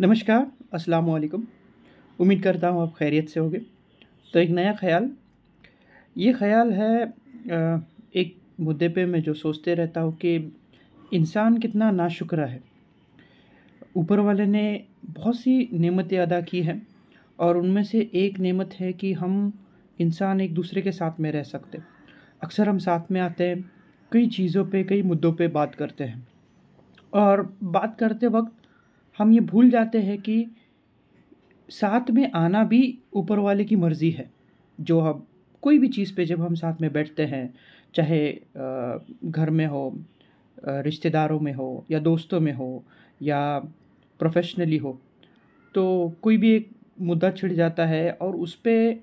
नमस्कार अस्सलाम वालेकुम उम्मीद करता हूँ आप खैरियत से होंगे तो एक नया ख्याल ये ख्याल है एक मुद्दे पे मैं जो सोचते रहता हूँ कि इंसान कितना नाशुक्रा है ऊपर वाले ने बहुत सी नेमतें अदा की हैं और उनमें से एक नेमत है कि हम इंसान एक दूसरे के साथ में रह सकते अक्सर हम साथ में आते हैं कई चीज़ों पे कई मुद्दों पे बात करते हैं और बात करते वक्त हम ये भूल जाते हैं कि साथ में आना भी ऊपर वाले की मर्ज़ी है जो हम कोई भी चीज़ पे जब हम साथ में बैठते हैं चाहे घर में हो रिश्तेदारों में हो या दोस्तों में हो या प्रोफेशनली हो तो कोई भी एक मुद्दा छिड़ जाता है और उस पर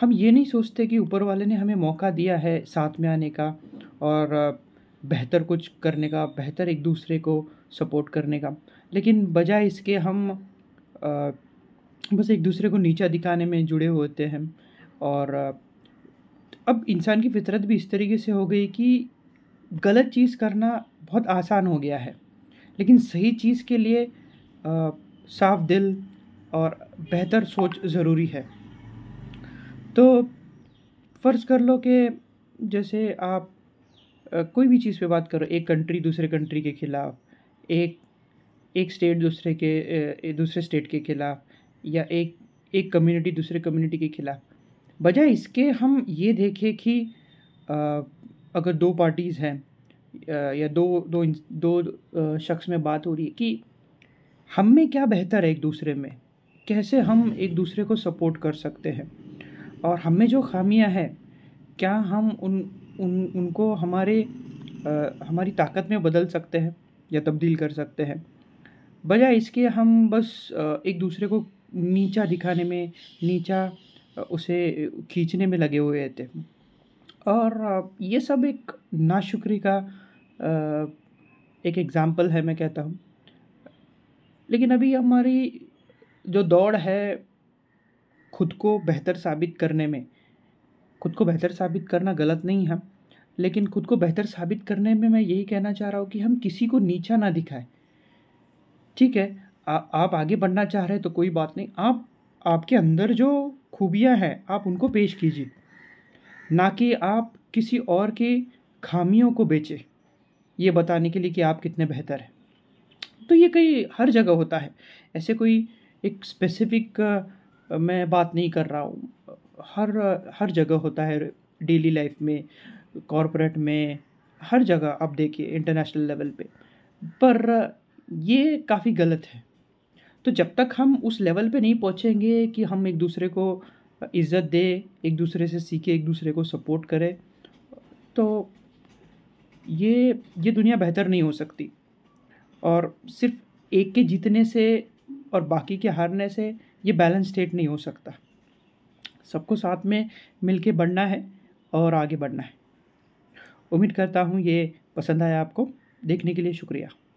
हम ये नहीं सोचते कि ऊपर वाले ने हमें मौका दिया है साथ में आने का और बेहतर कुछ करने का बेहतर एक दूसरे को सपोर्ट करने का लेकिन बजाय इसके हम आ, बस एक दूसरे को नीचा दिखाने में जुड़े होते हैं और अब इंसान की फितरत भी इस तरीके से हो गई कि गलत चीज़ करना बहुत आसान हो गया है लेकिन सही चीज़ के लिए आ, साफ दिल और बेहतर सोच ज़रूरी है तो फ़र्ज़ कर लो कि जैसे आप कोई भी चीज़ पे बात करो एक कंट्री दूसरे कंट्री के ख़िलाफ़ एक एक स्टेट दूसरे के दूसरे स्टेट के ख़िलाफ़ या एक एक कम्युनिटी दूसरे कम्युनिटी के ख़िलाफ़ बजाय इसके हम ये देखें कि अगर दो पार्टीज़ हैं या दो दो दो शख्स में बात हो रही है कि हम में क्या बेहतर है एक दूसरे में कैसे हम एक दूसरे को सपोर्ट कर सकते हैं और हम में जो खामियां हैं क्या हम उन उन उनको हमारे आ, हमारी ताकत में बदल सकते हैं या तब्दील कर सकते हैं बजाय इसके हम बस एक दूसरे को नीचा दिखाने में नीचा उसे खींचने में लगे हुए थे और ये सब एक नाशुक्री का एक एग्ज़ाम्पल है मैं कहता हूँ लेकिन अभी हमारी जो दौड़ है खुद को बेहतर साबित करने में खुद को बेहतर साबित करना गलत नहीं है लेकिन खुद को बेहतर साबित करने में मैं यही कहना चाह रहा हूँ कि हम किसी को नीचा ना दिखाएं ठीक है आ, आप आगे बढ़ना चाह रहे हैं तो कोई बात नहीं आप आपके अंदर जो खूबियाँ हैं आप उनको पेश कीजिए ना कि आप किसी और के खामियों को बेचें ये बताने के लिए कि आप कितने बेहतर हैं तो ये कई हर जगह होता है ऐसे कोई एक स्पेसिफिक मैं बात नहीं कर रहा हूँ हर हर जगह होता है डेली लाइफ में कॉरपोरेट में हर जगह आप देखिए इंटरनेशनल लेवल पे पर ये काफ़ी गलत है तो जब तक हम उस लेवल पे नहीं पहुँचेंगे कि हम एक दूसरे को इज़्ज़त दें एक दूसरे से सीखे एक दूसरे को सपोर्ट करें तो ये ये दुनिया बेहतर नहीं हो सकती और सिर्फ एक के जीतने से और बाकी के हारने से ये बैलेंस स्टेट नहीं हो सकता सबको साथ में मिल बढ़ना है और आगे बढ़ना है उम्मीद करता हूँ ये पसंद आया आपको देखने के लिए शुक्रिया